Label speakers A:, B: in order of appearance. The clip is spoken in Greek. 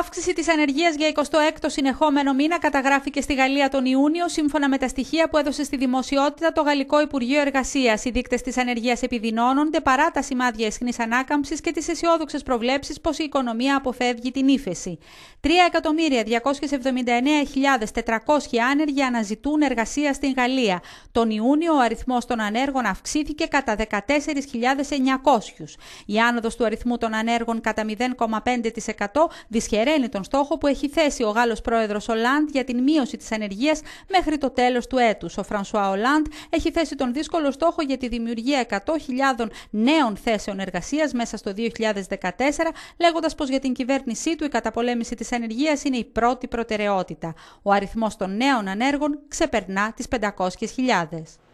A: Αύξηση της ανεργίας για 26ο συνεχόμενο μήνα καταγράφηκε στη Γαλλία τον Ιούνιο, σύμφωνα με τα στοιχεία που έδωσε στη δημοσιότητα το Γαλλικό Υπουργείο Εργασίας. Οι δείκτες της ανεργίας επιδεινώνονται παρά τα σημάδια ισχνή ανάκαμψης και τις αισιόδοξες προβλέψεις πως η οικονομία αποφεύγει την ύφεση. 3.279.400 άνεργοι αναζητούν εργασία στην Γαλλία. Τον Ιούνιο ο αριθμός των ανέργων αυξήθηκε κατά 14.900. Η άνοδος του αριθμού των ανέργων κατά 0,5% δυσχεραίνει τον στόχο που έχει θέσει ο Γάλλος πρόεδρος Ολάντ για την μείωση της ανεργίας μέχρι το τέλος του έτους. Ο Φρανσουά Ολάντ έχει θέσει τον δύσκολο στόχο για τη δημιουργία 100.000 νέων θέσεων εργασίας μέσα στο 2014, λέγοντας πως για την κυβέρνησή του η καταπολέμηση της ανεργίας είναι η πρώτη προτεραιότητα. Ο αριθμός των νέων ανέργων ξεπερνά τις 500.000.